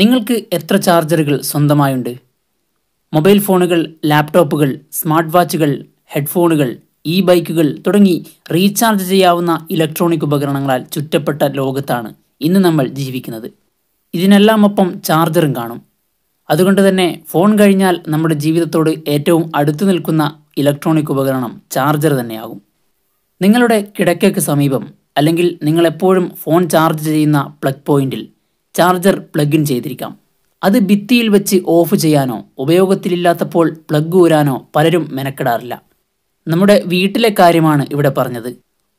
നിങ്ങൾക്ക് എത്ര ചാർജറുകൾ സ്വന്തമായുണ്ട് മൊബൈൽ ഫോണുകൾ ലാപ്ടോപ്പുകൾ സ്മാർട്ട് വാച്ചുകൾ ഹെഡ്ഫോണുകൾ ഇ ബൈക്കുകൾ തുടങ്ങി റീചാർജ് ചെയ്യാവുന്ന ഇലക്ട്രോണിക് ഉപകരണങ്ങളാൽ ചുറ്റപ്പെട്ട ലോകത്താണ് ഇന്ന് നമ്മൾ ജീവിക്കുന്നത് ഇതിനെല്ലാമൊപ്പം ചാർജറും കാണും അതുകൊണ്ട് തന്നെ ഫോൺ കഴിഞ്ഞാൽ നമ്മുടെ ജീവിതത്തോട് ഏറ്റവും അടുത്തു നിൽക്കുന്ന ഇലക്ട്രോണിക് ഉപകരണം ചാർജർ തന്നെയാകും നിങ്ങളുടെ കിടക്കയ്ക്ക് സമീപം അല്ലെങ്കിൽ നിങ്ങളെപ്പോഴും ഫോൺ ചാർജ് ചെയ്യുന്ന പ്ലഗ് പോയിന്റിൽ ചാർജർ പ്ലഗ് ഇൻ ചെയ്തിരിക്കാം അത് ഭിത്തിയിൽ വെച്ച് ഓഫ് ചെയ്യാനോ ഉപയോഗത്തിലില്ലാത്തപ്പോൾ പ്ലഗ് ഊരാനോ പലരും മെനക്കെടാറില്ല നമ്മുടെ വീട്ടിലെ കാര്യമാണ് ഇവിടെ പറഞ്ഞത്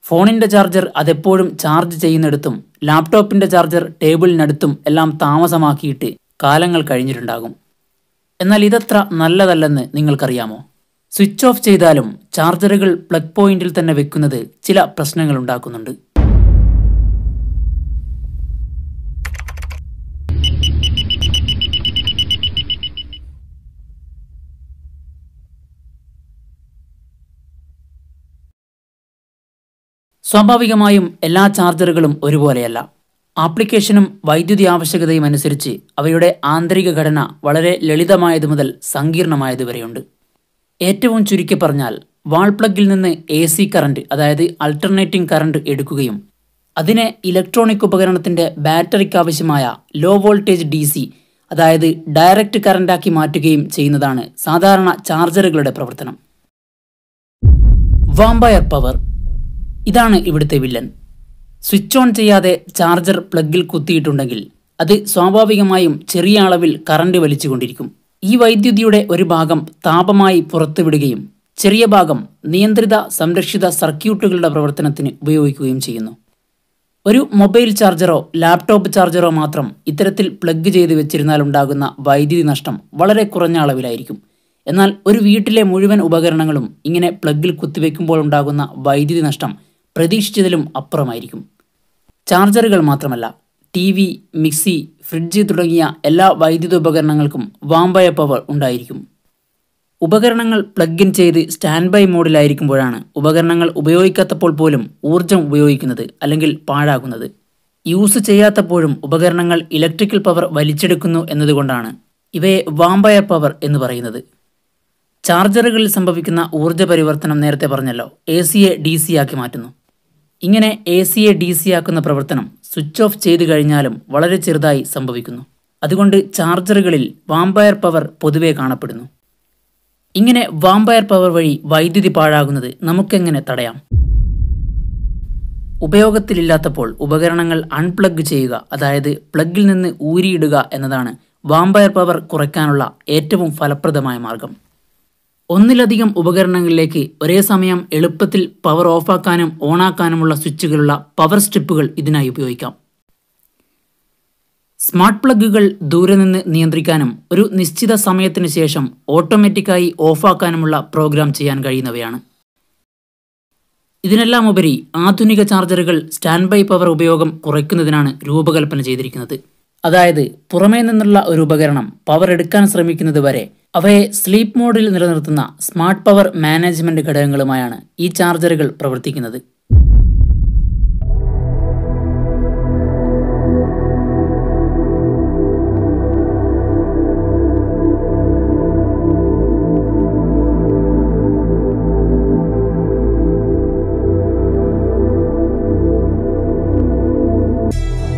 ഫോണിൻ്റെ ചാർജർ അതെപ്പോഴും ചാർജ് ചെയ്യുന്നിടത്തും ലാപ്ടോപ്പിൻ്റെ ചാർജർ ടേബിളിനടുത്തും എല്ലാം താമസമാക്കിയിട്ട് കാലങ്ങൾ കഴിഞ്ഞിട്ടുണ്ടാകും എന്നാൽ ഇതത്ര നല്ലതല്ലെന്ന് നിങ്ങൾക്കറിയാമോ സ്വിച്ച് ഓഫ് ചെയ്താലും ചാർജറുകൾ പ്ലഗ് പോയിന്റിൽ തന്നെ വെക്കുന്നത് ചില പ്രശ്നങ്ങൾ ഉണ്ടാക്കുന്നുണ്ട് സ്വാഭാവികമായും എല്ലാ ചാർജറുകളും ഒരുപോലെയല്ല ആപ്ലിക്കേഷനും വൈദ്യുതി ആവശ്യകതയും അനുസരിച്ച് അവയുടെ ആന്തരിക ഘടന വളരെ ലളിതമായതു മുതൽ സങ്കീർണമായതുവരെയുണ്ട് ഏറ്റവും ചുരുക്കി പറഞ്ഞാൽ വാൾ പ്ലഗിൽ നിന്ന് എ സി കറണ്ട് അതായത് അൾട്ടർനേറ്റിംഗ് കറണ്ട് എടുക്കുകയും അതിനെ ഇലക്ട്രോണിക് ഉപകരണത്തിൻ്റെ ആവശ്യമായ ലോ വോൾട്ടേജ് ഡി സി അതായത് ഡയറക്റ്റ് കറണ്ടാക്കി മാറ്റുകയും ചെയ്യുന്നതാണ് സാധാരണ ചാർജറുകളുടെ പ്രവർത്തനം വാമ്പയർ പവർ ഇതാണ് ഇവിടുത്തെ വില്ലൻ സ്വിച്ച് ഓൺ ചെയ്യാതെ ചാർജർ പ്ലഗിൽ കുത്തിയിട്ടുണ്ടെങ്കിൽ അത് സ്വാഭാവികമായും ചെറിയ അളവിൽ കറണ്ട് വലിച്ചുകൊണ്ടിരിക്കും ഈ വൈദ്യുതിയുടെ ഒരു ഭാഗം താപമായി പുറത്തുവിടുകയും ചെറിയ ഭാഗം നിയന്ത്രിത സംരക്ഷിത സർക്യൂട്ടുകളുടെ പ്രവർത്തനത്തിന് ഉപയോഗിക്കുകയും ചെയ്യുന്നു ഒരു മൊബൈൽ ചാർജറോ ലാപ്ടോപ്പ് ചാർജറോ മാത്രം ഇത്തരത്തിൽ പ്ലഗ് ചെയ്ത് വെച്ചിരുന്നാൽ ഉണ്ടാകുന്ന വൈദ്യുതി നഷ്ടം വളരെ കുറഞ്ഞ അളവിലായിരിക്കും എന്നാൽ ഒരു വീട്ടിലെ മുഴുവൻ ഉപകരണങ്ങളും ഇങ്ങനെ പ്ലഗിൽ കുത്തിവെക്കുമ്പോൾ ഉണ്ടാകുന്ന വൈദ്യുതി നഷ്ടം പ്രതീക്ഷിച്ചതിലും അപ്പുറമായിരിക്കും ചാർജറുകൾ മാത്രമല്ല ടി വി മിക്സി ഫ്രിഡ്ജ് തുടങ്ങിയ എല്ലാ വൈദ്യുത ഉപകരണങ്ങൾക്കും വാമ്പയ പവർ ഉണ്ടായിരിക്കും ഉപകരണങ്ങൾ പ്ലഗ് ഇൻ ചെയ്ത് സ്റ്റാൻഡ് ബൈ മോഡിലായിരിക്കുമ്പോഴാണ് ഉപകരണങ്ങൾ ഉപയോഗിക്കാത്തപ്പോൾ പോലും ഊർജം ഉപയോഗിക്കുന്നത് അല്ലെങ്കിൽ പാഴാകുന്നത് യൂസ് ചെയ്യാത്തപ്പോഴും ഉപകരണങ്ങൾ ഇലക്ട്രിക്കൽ പവർ വലിച്ചെടുക്കുന്നു എന്നതുകൊണ്ടാണ് ഇവയെ വാമ്പയ പവർ എന്ന് പറയുന്നത് ചാർജറുകളിൽ സംഭവിക്കുന്ന ഊർജ്ജ പരിവർത്തനം നേരത്തെ പറഞ്ഞല്ലോ എ സിയെ ഡി സി ആക്കി മാറ്റുന്നു ഇങ്ങനെ എ സിയെ ഡി സി ആക്കുന്ന പ്രവർത്തനം സ്വിച്ച് ഓഫ് ചെയ്തു കഴിഞ്ഞാലും വളരെ ചെറുതായി സംഭവിക്കുന്നു അതുകൊണ്ട് ചാർജറുകളിൽ വാമ്പയർ പവർ പൊതുവെ കാണപ്പെടുന്നു ഇങ്ങനെ വാമ്പയർ പവർ വഴി വൈദ്യുതി പാഴാകുന്നത് നമുക്കെങ്ങനെ തടയാം ഉപയോഗത്തിലില്ലാത്തപ്പോൾ ഉപകരണങ്ങൾ അൺപ്ലഗ് ചെയ്യുക അതായത് പ്ലഗിൽ നിന്ന് ഊരിയിടുക എന്നതാണ് വാമ്പയർ പവർ കുറയ്ക്കാനുള്ള ഏറ്റവും ഫലപ്രദമായ മാർഗം ഒന്നിലധികം ഉപകരണങ്ങളിലേക്ക് ഒരേ സമയം എളുപ്പത്തിൽ പവർ ഓഫാക്കാനും ഓണാക്കാനുമുള്ള സ്വിച്ചുകളുള്ള പവർ സ്ട്രിപ്പുകൾ ഇതിനായി ഉപയോഗിക്കാം സ്മാർട്ട് പ്ലഗുകൾ ദൂരെ നിന്ന് നിയന്ത്രിക്കാനും ഒരു നിശ്ചിത സമയത്തിന് ശേഷം ഓട്ടോമാറ്റിക്കായി ഓഫാക്കാനുമുള്ള പ്രോഗ്രാം ചെയ്യാൻ കഴിയുന്നവയാണ് ഇതിനെല്ലാം ഉപരി ആധുനിക ചാർജറുകൾ സ്റ്റാൻഡ് ബൈ പവർ ഉപയോഗം കുറയ്ക്കുന്നതിനാണ് രൂപകൽപ്പന ചെയ്തിരിക്കുന്നത് അതായത് പുറമേ നിന്നുള്ള ഒരു ഉപകരണം പവർ എടുക്കാൻ ശ്രമിക്കുന്നത് വരെ അവയെ സ്ലീപ്പ് മോഡിൽ നിലനിർത്തുന്ന സ്മാർട്ട് പവർ മാനേജ്മെന്റ് ഘടകങ്ങളുമായാണ് ഈ ചാർജറുകൾ പ്രവർത്തിക്കുന്നത്